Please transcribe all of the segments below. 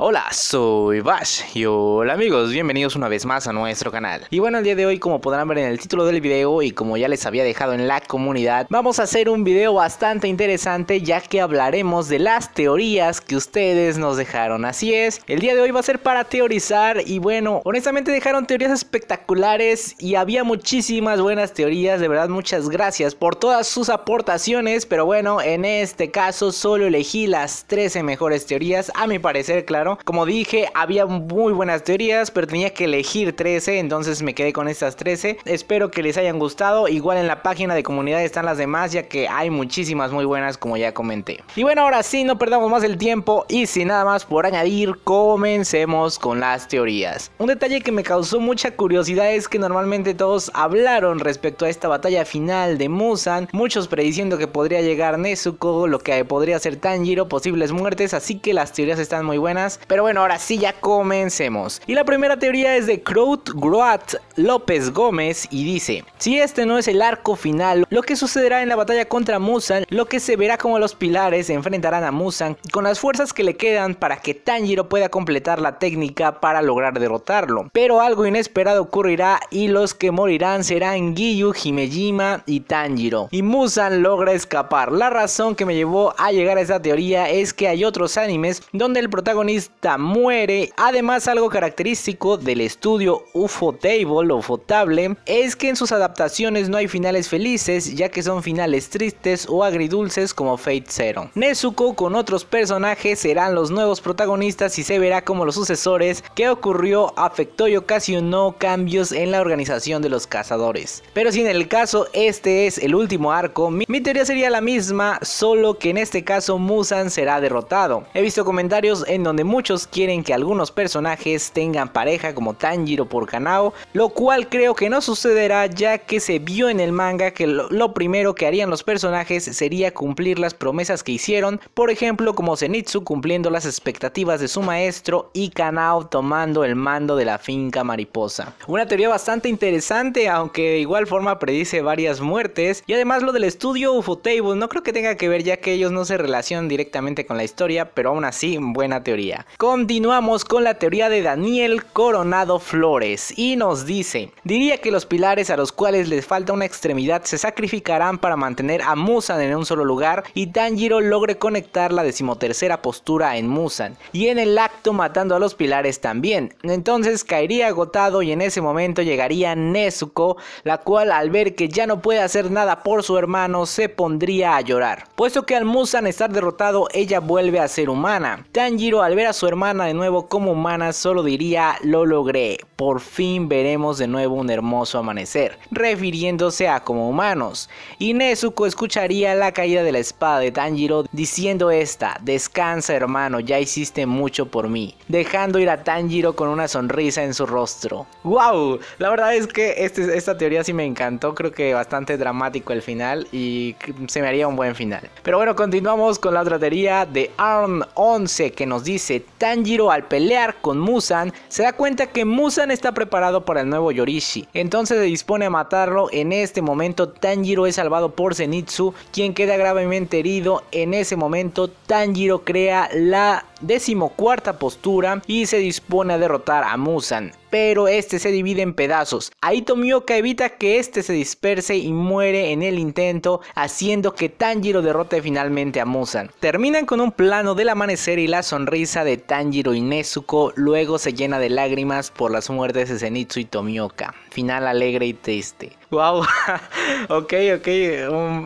Hola, soy Bash y hola amigos, bienvenidos una vez más a nuestro canal. Y bueno, el día de hoy como podrán ver en el título del video y como ya les había dejado en la comunidad, vamos a hacer un video bastante interesante ya que hablaremos de las teorías que ustedes nos dejaron. Así es, el día de hoy va a ser para teorizar y bueno, honestamente dejaron teorías espectaculares y había muchísimas buenas teorías, de verdad muchas gracias por todas sus aportaciones, pero bueno, en este caso solo elegí las 13 mejores teorías, a mi parecer, claro como dije, había muy buenas teorías, pero tenía que elegir 13, entonces me quedé con estas 13. Espero que les hayan gustado. Igual en la página de comunidad están las demás, ya que hay muchísimas muy buenas, como ya comenté. Y bueno, ahora sí, no perdamos más el tiempo y sin nada más por añadir, comencemos con las teorías. Un detalle que me causó mucha curiosidad es que normalmente todos hablaron respecto a esta batalla final de Musan, muchos prediciendo que podría llegar Nezuko, lo que podría ser Tanjiro, posibles muertes, así que las teorías están muy buenas pero bueno, ahora sí ya comencemos. Y la primera teoría es de Kraut Groat López Gómez y dice, si este no es el arco final, lo que sucederá en la batalla contra Musan, lo que se verá como los pilares se enfrentarán a Musan con las fuerzas que le quedan para que Tanjiro pueda completar la técnica para lograr derrotarlo. Pero algo inesperado ocurrirá y los que morirán serán Giyu, Himejima y Tanjiro. Y Musan logra escapar. La razón que me llevó a llegar a esta teoría es que hay otros animes donde el protagonista muere. Además, algo característico del estudio Ufotable o fotable es que en sus adaptaciones no hay finales felices, ya que son finales tristes o agridulces como Fate Zero. Nezuko con otros personajes serán los nuevos protagonistas y se verá como los sucesores que ocurrió afectó y ocasionó cambios en la organización de los cazadores. Pero si en el caso este es el último arco, mi, mi teoría sería la misma, solo que en este caso Musan será derrotado. He visto comentarios en donde muchos quieren que algunos personajes tengan pareja como Tanjiro por Kanao, lo cual creo que no sucederá ya que se vio en el manga que lo, primero que harían los personajes sería cumplir las promesas que hicieron, por ejemplo como Zenitsu cumpliendo las expectativas de su maestro y Kanao tomando el mando de la finca mariposa. Una teoría bastante interesante, aunque de igual forma predice varias muertes, y además lo del estudio Ufotable no creo que tenga que ver ya que ellos no se relacionan directamente con la historia, pero aún así buena teoría. Continuamos con la teoría de Daniel Coronado Flores y nos dice, diría que los pilares a los cuales les falta una extremidad se sacrificarán para mantener a Musan en un solo lugar y Tanjiro logre conectar la decimotercera postura en Musan y en el acto matando a los pilares también. Entonces caería agotado y en ese momento llegaría Nezuko, la cual al ver que ya no puede hacer nada por su hermano se pondría a llorar. Puesto que al Musan estar derrotado ella vuelve a ser humana. Tanjiro al ver a su hermana de nuevo como humana, solo diría lo logré, por fin veremos de nuevo un hermoso amanecer, refiriéndose a como humanos. Y Nezuko escucharía la caída de la espada de Tanjiro diciendo esta, descansa hermano, ya hiciste mucho por mí, dejando ir a Tanjiro con una sonrisa en su rostro. ¡Wow! La verdad es que este, esta teoría sí me encantó, creo que bastante dramático el final y se me haría un buen final. Pero bueno, continuamos con la tratería de Arn 11 que nos dice Tanjiro al pelear con Musan se da cuenta que Musan está preparado para el nuevo Yorishi. Entonces se dispone a matarlo. En este momento Tanjiro es salvado por Zenitsu, quien queda gravemente herido. En ese momento Tanjiro crea la decimocuarta postura y se dispone a derrotar a Musan, pero este se divide en pedazos. Ahí Tomioka evita que este se disperse y muere en el intento, haciendo que Tanjiro derrote finalmente a Musan. Terminan con un plano del amanecer y la sonrisa de Tanjiro y Nezuko, luego se llena de lágrimas por las muertes de Zenitsu y Tomioka final alegre y triste. ¡Wow! ok, ok.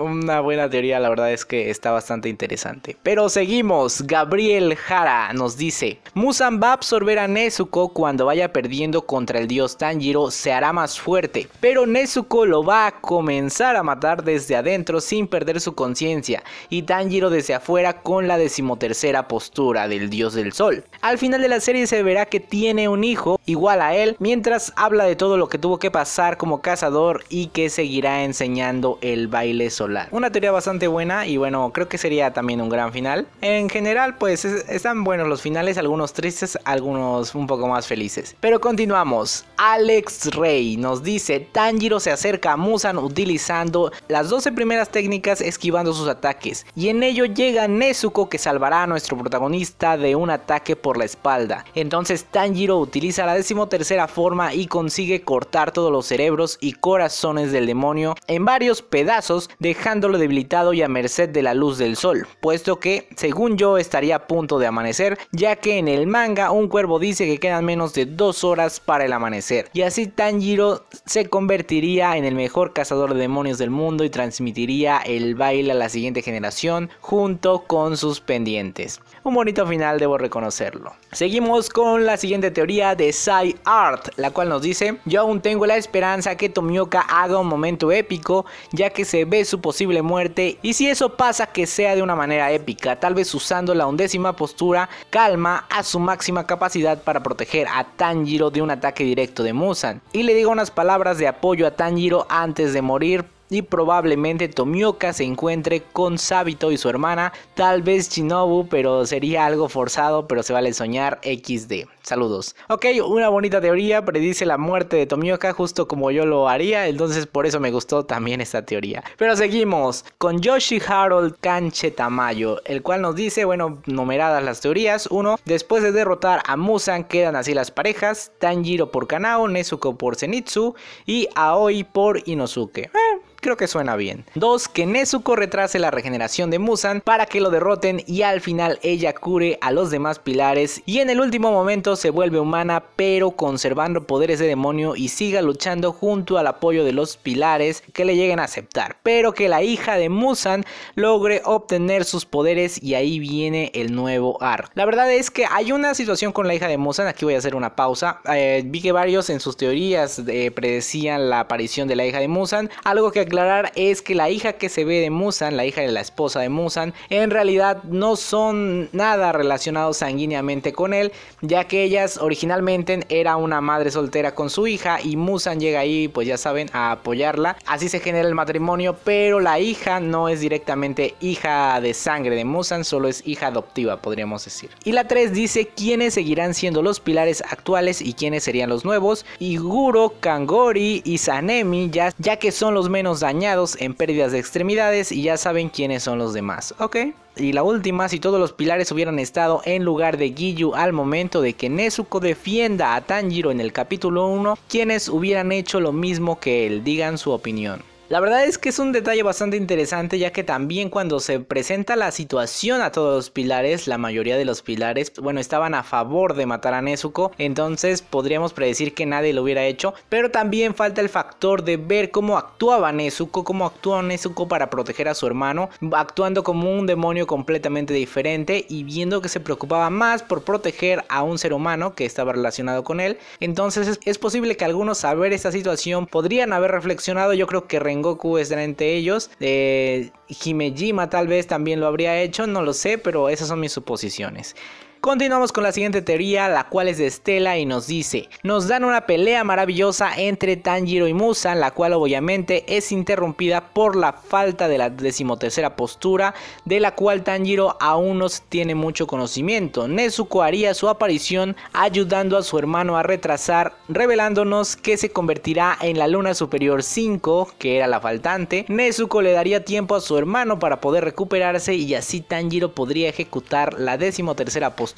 una buena teoría, la verdad es que está bastante interesante. Pero seguimos. Gabriel Jara nos dice: Musan va a absorber a Nezuko cuando vaya perdiendo contra el dios Tanjiro, se hará más fuerte. Pero Nezuko lo va a comenzar a matar desde adentro sin perder su conciencia. Y Tanjiro desde afuera con la decimotercera postura del dios del sol. Al final de la serie se verá que tiene un hijo igual a él, mientras habla de todo lo que tuvo que pasar como cazador y que seguirá enseñando el baile solar. Una teoría bastante buena y bueno, creo que sería también un gran final. En general, pues están buenos los finales, algunos tristes, algunos un poco más felices. Pero continuamos. Alex Rey nos dice, Tanjiro se acerca a Musan utilizando las 12 primeras técnicas esquivando sus ataques. Y en ello llega Nezuko que salvará a nuestro protagonista de un ataque por la espalda. Entonces Tanjiro utiliza la decimotercera forma y consigue cortar todos los cerebros y corazones del demonio en varios pedazos, dejándolo debilitado y a merced de la luz del sol, puesto que, según yo, estaría a punto de amanecer, ya que en el manga un cuervo dice que quedan menos de dos horas para el amanecer, y así Tanjiro se convertiría en el mejor cazador de demonios del mundo y transmitiría el baile a la siguiente generación junto con sus pendientes. Un bonito final, debo reconocerlo. Seguimos con la siguiente teoría de Sai Art, la cual nos dice, yo aún tengo tengo la esperanza que Tomioka haga un momento épico, ya que se ve su posible muerte y si eso pasa que sea de una manera épica, tal vez usando la undécima postura calma a su máxima capacidad para proteger a Tanjiro de un ataque directo de Musan. Y le digo unas palabras de apoyo a Tanjiro antes de morir y probablemente Tomioka se encuentre con Sabito y su hermana, tal vez Shinobu, pero sería algo forzado, pero se vale soñar XD. Saludos. Ok, una bonita teoría, predice la muerte de Tomioka justo como yo lo haría, entonces por eso me gustó también esta teoría. Pero seguimos con Yoshi Harold Kanche Tamayo, el cual nos dice, bueno, numeradas las teorías, Uno, Después de derrotar a Musan quedan así las parejas, Tanjiro por Kanao, Nezuko por Zenitsu y Aoi por Inosuke. Eh, creo que suena bien. Dos, Que Nezuko retrase la regeneración de Musan para que lo derroten y al final ella cure a los demás pilares y en el último momento se vuelve humana pero conservando poderes de demonio y siga luchando junto al apoyo de los pilares que le lleguen a aceptar. Pero que la hija de Musan logre obtener sus poderes y ahí viene el nuevo ar. La verdad es que hay una situación con la hija de Musan, aquí voy a hacer una pausa. Eh, vi que varios en sus teorías eh, predecían la aparición de la hija de Musan, algo que aclarar es que la hija que se ve de Musan, la hija de la esposa de Musan, en realidad no son nada relacionados sanguíneamente con él, ya que ellas originalmente era una madre soltera con su hija y Musan llega ahí, pues ya saben, a apoyarla. Así se genera el matrimonio, pero la hija no es directamente hija de sangre de Musan, solo es hija adoptiva, podríamos decir. Y la 3 dice quiénes seguirán siendo los pilares actuales y quiénes serían los nuevos. Iguro, Kangori y Sanemi, ya, ya que son los menos dañados en pérdidas de extremidades y ya saben quiénes son los demás, ¿ok? Y la última, si todos los pilares hubieran estado en lugar de Giyu al momento de que Nezuko defienda a Tanjiro en el capítulo 1, quienes hubieran hecho lo mismo que él, digan su opinión. La verdad es que es un detalle bastante interesante ya que también cuando se presenta la situación a todos los pilares, la mayoría de los pilares, bueno, estaban a favor de matar a Nezuko, entonces podríamos predecir que nadie lo hubiera hecho, pero también falta el factor de ver cómo actuaba Nezuko, cómo actuó Nezuko para proteger a su hermano, actuando como un demonio completamente diferente y viendo que se preocupaba más por proteger a un ser humano que estaba relacionado con él, entonces es, posible que algunos al ver esta situación podrían haber reflexionado, yo creo que Goku estará entre ellos. Himejima tal vez también lo habría hecho, no lo sé, pero esas son mis suposiciones. Continuamos con la siguiente teoría, la cual es de Estela y nos dice, nos dan una pelea maravillosa entre Tanjiro y Musa, la cual obviamente es interrumpida por la falta de la decimotercera postura, de la cual Tanjiro aún no tiene mucho conocimiento. Nezuko haría su aparición ayudando a su hermano a retrasar, revelándonos que se convertirá en la luna superior 5, que era la faltante. Nezuko le daría tiempo a su hermano para poder recuperarse y así Tanjiro podría ejecutar la decimotercera postura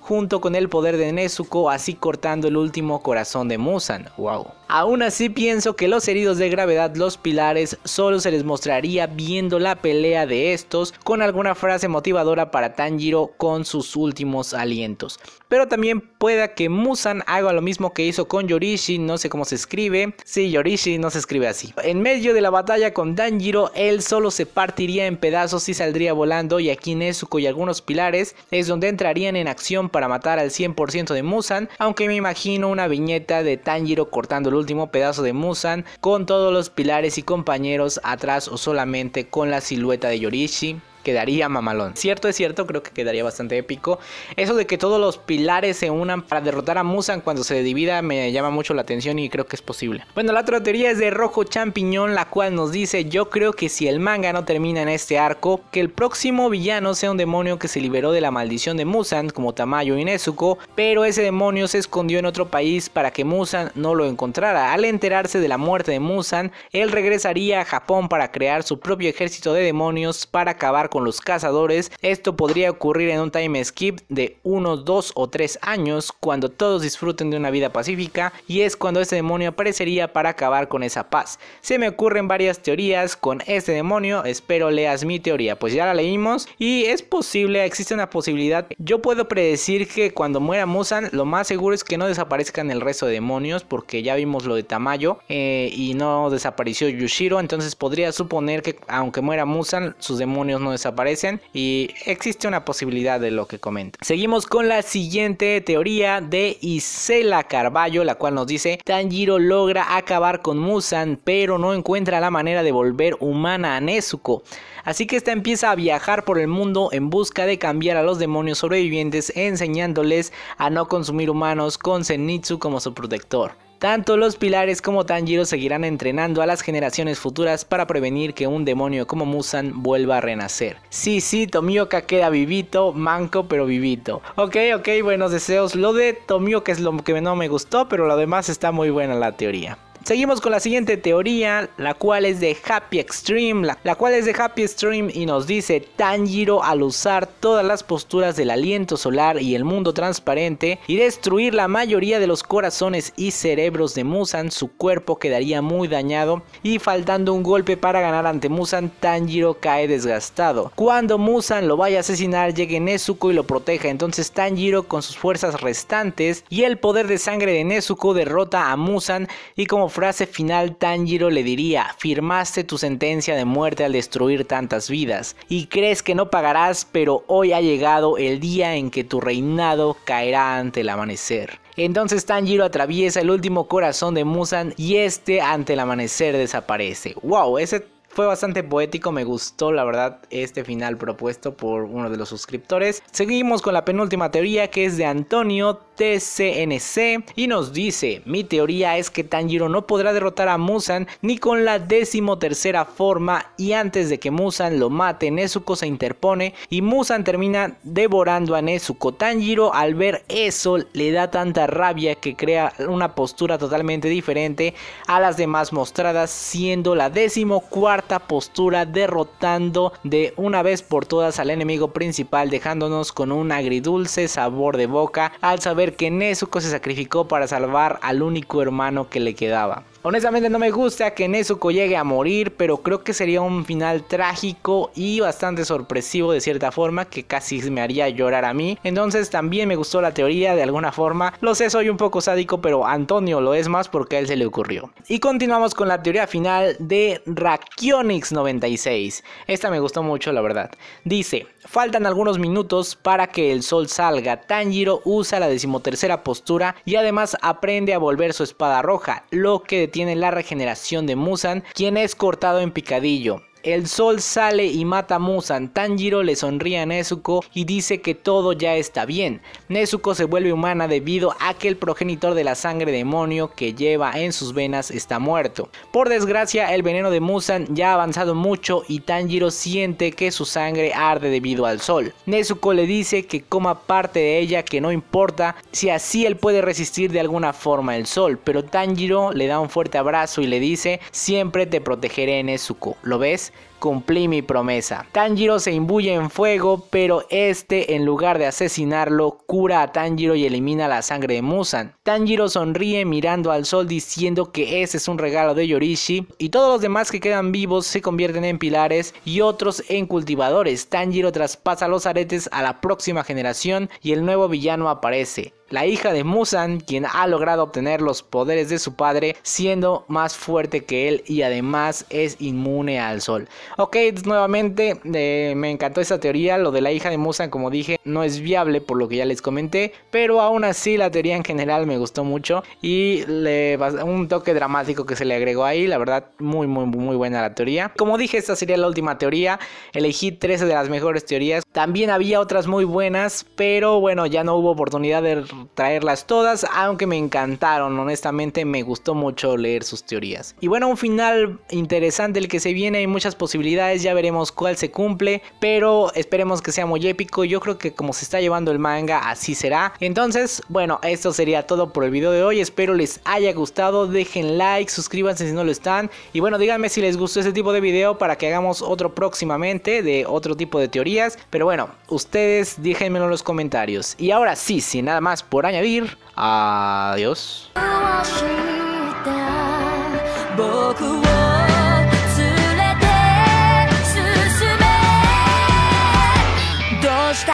junto con el poder de Nezuko así cortando el último corazón de Musan. Wow. Aún así pienso que los heridos de gravedad Los Pilares solo se les mostraría viendo la pelea de estos con alguna frase motivadora para Tanjiro con sus últimos alientos. Pero también pueda que Musan haga lo mismo que hizo con Yorishi, no sé cómo se escribe. Sí, Yorishi no se escribe así. En medio de la batalla con Tanjiro, él solo se partiría en pedazos y saldría volando y aquí Nezuko y algunos pilares es donde entrarían en acción para matar al 100% de Musan, aunque me imagino una viñeta de Tanjiro cortándolo último pedazo de Musan con todos los pilares y compañeros atrás o solamente con la silueta de Yorishi quedaría mamalón. Cierto es cierto, creo que quedaría bastante épico. Eso de que todos los pilares se unan para derrotar a Musan cuando se divida me llama mucho la atención y creo que es posible. Bueno, la otra teoría es de Rojo Champiñón, la cual nos dice, yo creo que si el manga no termina en este arco, que el próximo villano sea un demonio que se liberó de la maldición de Musan, como Tamayo y Nezuko, pero ese demonio se escondió en otro país para que Musan no lo encontrara. Al enterarse de la muerte de Musan, él regresaría a Japón para crear su propio ejército de demonios para acabar con los cazadores, esto podría ocurrir en un time skip de unos 2 o 3 años cuando todos disfruten de una vida pacífica y es cuando este demonio aparecería para acabar con esa paz. Se me ocurren varias teorías con este demonio, espero leas mi teoría, pues ya la leímos y es posible, existe una posibilidad. Yo puedo predecir que cuando muera Musan lo más seguro es que no desaparezcan el resto de demonios porque ya vimos lo de Tamayo eh, y no desapareció Yushiro, entonces podría suponer que aunque muera Musan sus demonios no desaparecen y existe una posibilidad de lo que comenta. Seguimos con la siguiente teoría de Isela Carballo, la cual nos dice Tanjiro logra acabar con Musan pero no encuentra la manera de volver humana a Nezuko. Así que esta empieza a viajar por el mundo en busca de cambiar a los demonios sobrevivientes enseñándoles a no consumir humanos con Zenitsu como su protector. Tanto los pilares como Tanjiro seguirán entrenando a las generaciones futuras para prevenir que un demonio como Musan vuelva a renacer. Sí, sí, Tomioka queda vivito, manco pero vivito. Ok, ok, buenos deseos. Lo de Tomioka es lo que no me gustó, pero lo demás está muy buena la teoría. Seguimos con la siguiente teoría, la cual es de Happy Extreme, la, cual es de Happy Stream y nos dice Tanjiro al usar todas las posturas del aliento solar y el mundo transparente y destruir la mayoría de los corazones y cerebros de Musan, su cuerpo quedaría muy dañado y faltando un golpe para ganar ante Musan, Tanjiro cae desgastado. Cuando Musan lo vaya a asesinar, llegue Nezuko y lo proteja, entonces Tanjiro con sus fuerzas restantes y el poder de sangre de Nezuko derrota a Musan y como frase final Tanjiro le diría, firmaste tu sentencia de muerte al destruir tantas vidas, y crees que no pagarás, pero hoy ha llegado el día en que tu reinado caerá ante el amanecer. Entonces Tanjiro atraviesa el último corazón de Musan y este ante el amanecer desaparece. ¡Wow! Ese fue bastante poético, me gustó la verdad este final propuesto por uno de los suscriptores. Seguimos con la penúltima teoría que es de Antonio TCNC y nos dice, mi teoría es que Tanjiro no podrá derrotar a Musan ni con la decimotercera forma y antes de que Musan lo mate Nezuko se interpone y Musan termina devorando a Nezuko. Tanjiro al ver eso le da tanta rabia que crea una postura totalmente diferente a las demás mostradas siendo la decimocuarta postura derrotando de una vez por todas al enemigo principal dejándonos con un agridulce sabor de boca al saber que Nezuko se sacrificó para salvar al único hermano que le quedaba. Honestamente no me gusta que Nezuko llegue a morir, pero creo que sería un final trágico y bastante sorpresivo de cierta forma que casi me haría llorar a mí. Entonces también me gustó la teoría de alguna forma. Lo sé, soy un poco sádico, pero Antonio lo es más porque a él se le ocurrió. Y continuamos con la teoría final de Rakionix 96. Esta me gustó mucho, la verdad. Dice, faltan algunos minutos para que el sol salga. Tanjiro usa la decimotercera postura y además aprende a volver su espada roja, lo que tiene la regeneración de Musan, quien es cortado en picadillo. El sol sale y mata a Musan, Tanjiro le sonríe a Nezuko y dice que todo ya está bien. Nezuko se vuelve humana debido a que el progenitor de la sangre demonio que lleva en sus venas está muerto. Por desgracia el veneno de Musan ya ha avanzado mucho y Tanjiro siente que su sangre arde debido al sol. Nezuko le dice que coma parte de ella que no importa si así él puede resistir de alguna forma el sol, pero Tanjiro le da un fuerte abrazo y le dice siempre te protegeré Nezuko, ¿lo ves? cumplí mi promesa. Tanjiro se imbuye en fuego, pero este en lugar de asesinarlo, cura a Tanjiro y elimina la sangre de Musan. Tanjiro sonríe mirando al sol diciendo que ese es un regalo de Yorishi y todos los demás que quedan vivos se convierten en pilares y otros en cultivadores. Tanjiro traspasa los aretes a la próxima generación y el nuevo villano aparece la hija de Musan, quien ha logrado obtener los poderes de su padre, siendo más fuerte que él y además es inmune al sol. Ok, nuevamente eh, me encantó esa teoría, lo de la hija de Musan, como dije, no es viable por lo que ya les comenté, pero aún así la teoría en general me gustó mucho y un toque dramático que se le agregó ahí, la verdad, muy, muy, muy buena la teoría. Como dije, esta sería la última teoría, elegí 13 de las mejores teorías, también había otras muy buenas, pero bueno, ya no hubo oportunidad de traerlas todas, aunque me encantaron, honestamente me gustó mucho leer sus teorías. Y bueno, un final interesante el que se viene, hay muchas posibilidades, ya veremos cuál se cumple, pero esperemos que sea muy épico, yo creo que como se está llevando el manga, así será. Entonces, bueno, esto sería todo por el video de hoy, espero les haya gustado, dejen like, suscríbanse si no lo están, y bueno, díganme si les gustó este tipo de video para que hagamos otro próximamente de otro tipo de teorías, pero bueno, ustedes déjenmelo en los comentarios. Y ahora sí, sin nada más por añadir, adiós.